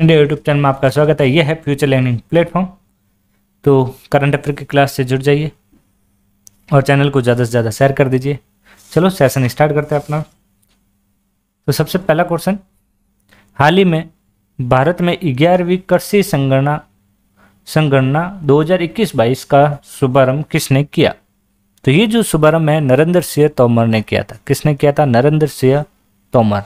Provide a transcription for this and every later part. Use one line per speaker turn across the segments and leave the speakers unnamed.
India YouTube channel में आपका स्वागत है यह है फ्यूचर लर्निंग प्लेटफॉर्म तो करंट अफेयर की क्लास से जुड़ जाइए और चैनल को ज़्यादा से ज़्यादा शेयर कर दीजिए चलो सेशन स्टार्ट करते हैं अपना तो सबसे पहला क्वेश्चन हाल ही में भारत में ग्यारहवीं कृषि संगणना संगणना 2021 हज़ार का शुभारम्भ किसने किया तो ये जो शुभारम्भ है नरेंद्र सिंह तोमर ने किया था किसने किया था नरेंद्र सिंह तोमर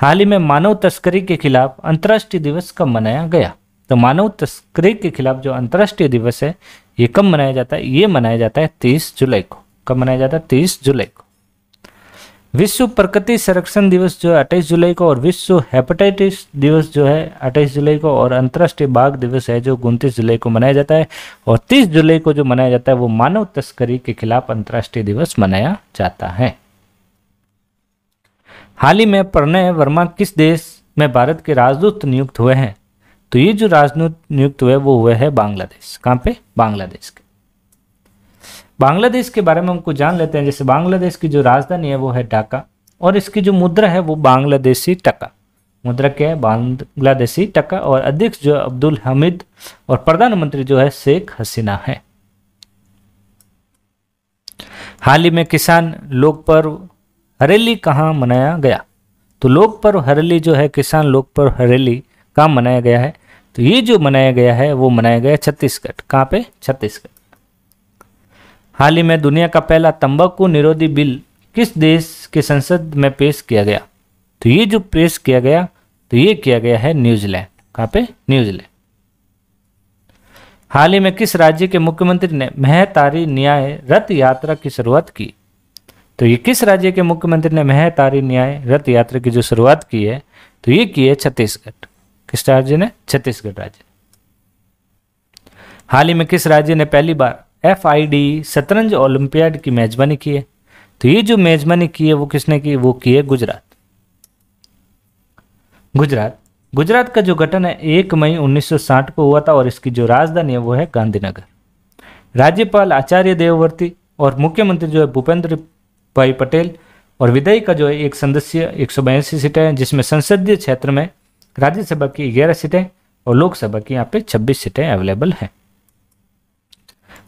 हाल ही में मानव तस्करी के खिलाफ अंतर्राष्ट्रीय दिवस कब मनाया गया तो मानव तस्करी के खिलाफ जो अंतर्राष्ट्रीय दिवस है ये कब मनाया जाता है ये मनाया जाता है तीस जुलाई को कब मनाया जाता है तीस जुलाई को विश्व प्रकृति संरक्षण दिवस जो है अट्ठाईस जुलाई को और विश्व हेपेटाइटिस दिवस जो है अट्ठाईस जुलाई को और अंतर्राष्ट्रीय बाघ दिवस है जो उनतीस जुलाई को मनाया जाता है और तीस जुलाई को जो मनाया जाता है वो मानव तस्करी के खिलाफ अंतर्राष्ट्रीय दिवस मनाया जाता है हाल ही में प्रणय वर्मा किस देश में भारत के राजदूत नियुक्त हुए हैं तो ये जो राजदूत नियुक्त हुए वो हुए हैं बांग्लादेश कहाँ पे बांग्लादेश के बांग्लादेश के बारे में हमको जान लेते हैं जैसे बांग्लादेश की जो राजधानी है वो है ढाका और इसकी जो मुद्रा है वो बांग्लादेशी टका मुद्रा क्या है बांग्लादेशी टका और अध्यक्ष जो अब्दुल हमिद और प्रधानमंत्री जो है शेख हसीना है हाल ही में किसान लोक पर्व हरेली कहाँ मनाया गया तो लोक पर्व हरेली जो है किसान लोक पर्व हरेली कहाँ मनाया गया है तो ये जो मनाया गया है वो मनाया गया छत्तीसगढ़ कहाँ पे छत्तीसगढ़ हाल ही में दुनिया का पहला तंबाकू निरोधी बिल किस देश के संसद में पेश किया गया तो ये जो पेश किया गया तो ये किया गया है न्यूजीलैंड कहाँ पे न्यूजीलैंड हाल ही में किस राज्य के मुख्यमंत्री ने महतारी न्याय रथ यात्रा की शुरुआत की तो ये किस राज्य के मुख्यमंत्री ने मह तारी न्याय रथ यात्रा की जो शुरुआत की है तो ये की है छत्तीसगढ़ किस राज्य ने छत्तीसगढ़ राज्य हाल ही में किस राज्य ने पहली बार एफ आई डी शतरंज ओलंपियाड की मेजबानी की है तो ये जो मेजबानी की है वो किसने की वो की है गुजरात गुजरात गुजरात का जो गठन है एक मई 1960 को हुआ था और इसकी जो राजधानी है वो है गांधीनगर राज्यपाल आचार्य देववर्ती और मुख्यमंत्री जो है भूपेंद्र भाई पटेल और विधायी का जो है एक सदस्य एक सीटें हैं जिसमें संसदीय क्षेत्र में राज्यसभा की ग्यारह सीटें और लोकसभा की यहाँ पे छब्बीस सीटें अवेलेबल हैं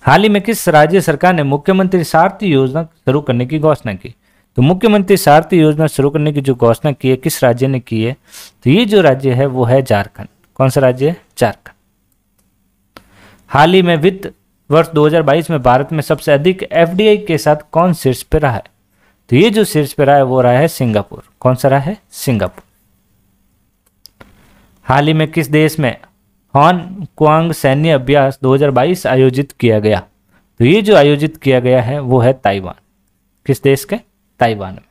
हाल ही में किस राज्य सरकार ने मुख्यमंत्री सारथी योजना शुरू करने की घोषणा की तो मुख्यमंत्री सारथी योजना शुरू करने की जो घोषणा की है किस राज्य ने की है तो ये जो राज्य है वो है झारखंड कौन सा राज्य है झारखंड हाल ही में वित्त वर्ष 2022 में भारत में सबसे अधिक एफडीआई के साथ कौन शीर्ष पर रहा है तो ये जो शीर्ष पर रहा है वो रहा है सिंगापुर कौन सा रहा है सिंगापुर हाल ही में किस देश में हॉन क्वांग सैन्य अभ्यास 2022 आयोजित किया गया तो ये जो आयोजित किया गया है वो है ताइवान किस देश के ताइवान में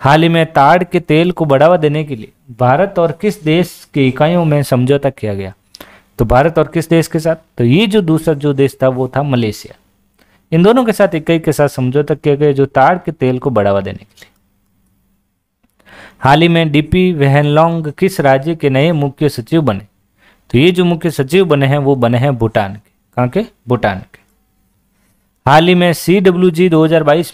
हाल ही में ताड़ के तेल को बढ़ावा देने के लिए भारत और किस देश की इकाइयों में समझौता किया गया तो भारत और किस देश के साथ तो ये जो दूसरा जो देश था वो था मलेशिया इन दोनों के साथ इकाई के साथ समझौता किया गया जो ताड़ के तेल को बढ़ावा देने के लिए हाल ही में डीपी वेहनलोंग किस राज्य के नए मुख्य सचिव बने तो ये जो मुख्य सचिव बने हैं वो बने हैं भूटान के कहाँ के भूटान के हाल ही में सी डब्ल्यू जी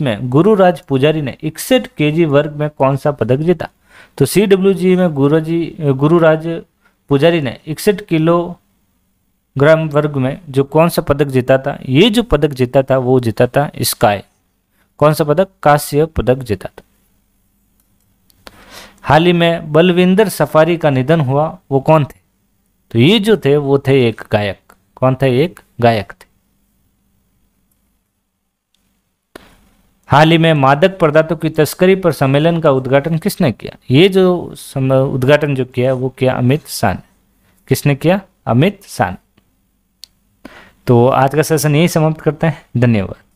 में गुरु पुजारी ने इकसठ के वर्ग में कौन सा पदक जीता तो सी डब्ल्यू जी में गुरु जी गुरुराज पुजारी ने इकसठ किलो ग्राम वर्ग में जो कौन सा पदक जीता था ये जो पदक जीता था वो जीता था स्काई कौन सा पदक कांस्य पदक जीता था हाल ही में बलविंदर सफारी का निधन हुआ वो कौन थे तो ये जो थे वो थे एक गायक कौन थे एक गायक थे हाल ही में मादक पदार्थों की तस्करी पर सम्मेलन का उद्घाटन किसने किया ये जो उद्घाटन जो किया वो किया अमित शाह किसने किया अमित शाह तो आज का सेशन यही समाप्त करते हैं धन्यवाद